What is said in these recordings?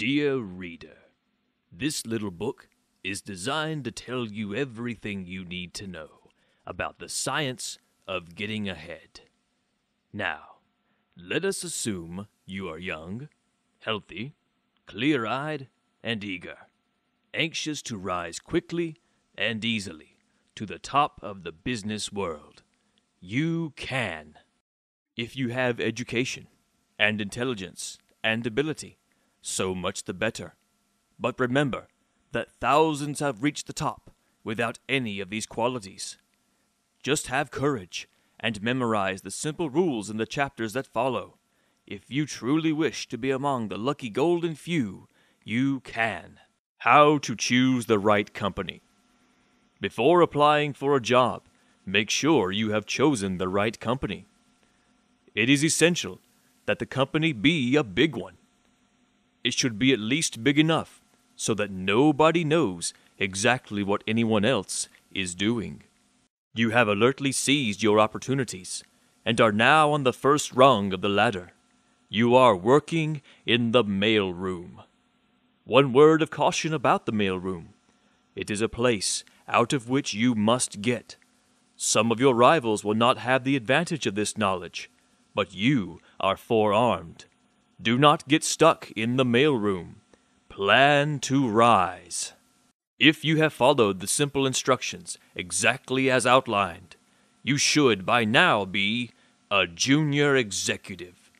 Dear reader, this little book is designed to tell you everything you need to know about the science of getting ahead. Now, let us assume you are young, healthy, clear eyed, and eager, anxious to rise quickly and easily to the top of the business world. You can. If you have education and intelligence and ability, so much the better. But remember that thousands have reached the top without any of these qualities. Just have courage and memorize the simple rules in the chapters that follow. If you truly wish to be among the lucky golden few, you can. How to choose the right company. Before applying for a job, make sure you have chosen the right company. It is essential that the company be a big one it should be at least big enough so that nobody knows exactly what anyone else is doing. You have alertly seized your opportunities and are now on the first rung of the ladder. You are working in the mail room. One word of caution about the mail room: It is a place out of which you must get. Some of your rivals will not have the advantage of this knowledge, but you are forearmed do not get stuck in the mailroom. Plan to rise. If you have followed the simple instructions exactly as outlined, you should by now be a junior executive.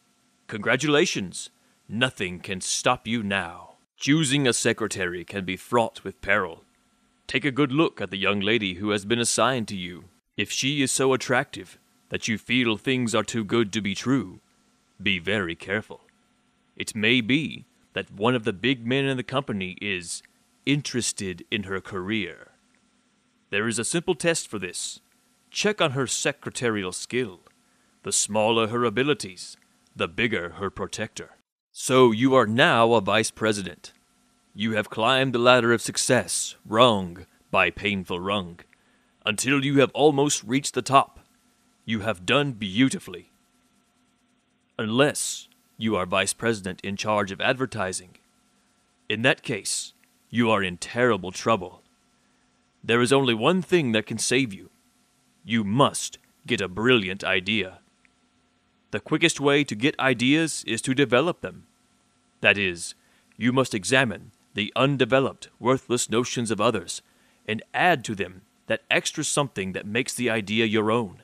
Congratulations! Nothing can stop you now. Choosing a secretary can be fraught with peril. Take a good look at the young lady who has been assigned to you. If she is so attractive that you feel things are too good to be true, be very careful. It may be that one of the big men in the company is interested in her career. There is a simple test for this. Check on her secretarial skill. The smaller her abilities, the bigger her protector. So you are now a vice president. You have climbed the ladder of success, rung by painful rung, until you have almost reached the top. You have done beautifully. Unless you are vice president in charge of advertising. In that case, you are in terrible trouble. There is only one thing that can save you. You must get a brilliant idea. The quickest way to get ideas is to develop them. That is, you must examine the undeveloped, worthless notions of others and add to them that extra something that makes the idea your own.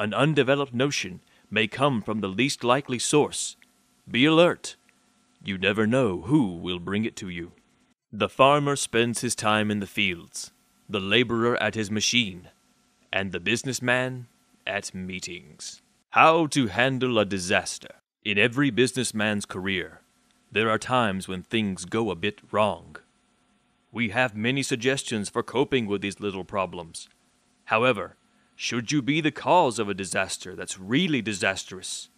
An undeveloped notion may come from the least likely source, be alert. You never know who will bring it to you. The farmer spends his time in the fields, the laborer at his machine, and the businessman at meetings. How to handle a disaster. In every businessman's career, there are times when things go a bit wrong. We have many suggestions for coping with these little problems. However, should you be the cause of a disaster that's really disastrous,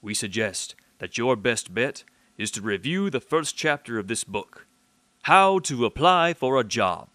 we suggest that your best bet is to review the first chapter of this book How to Apply for a Job.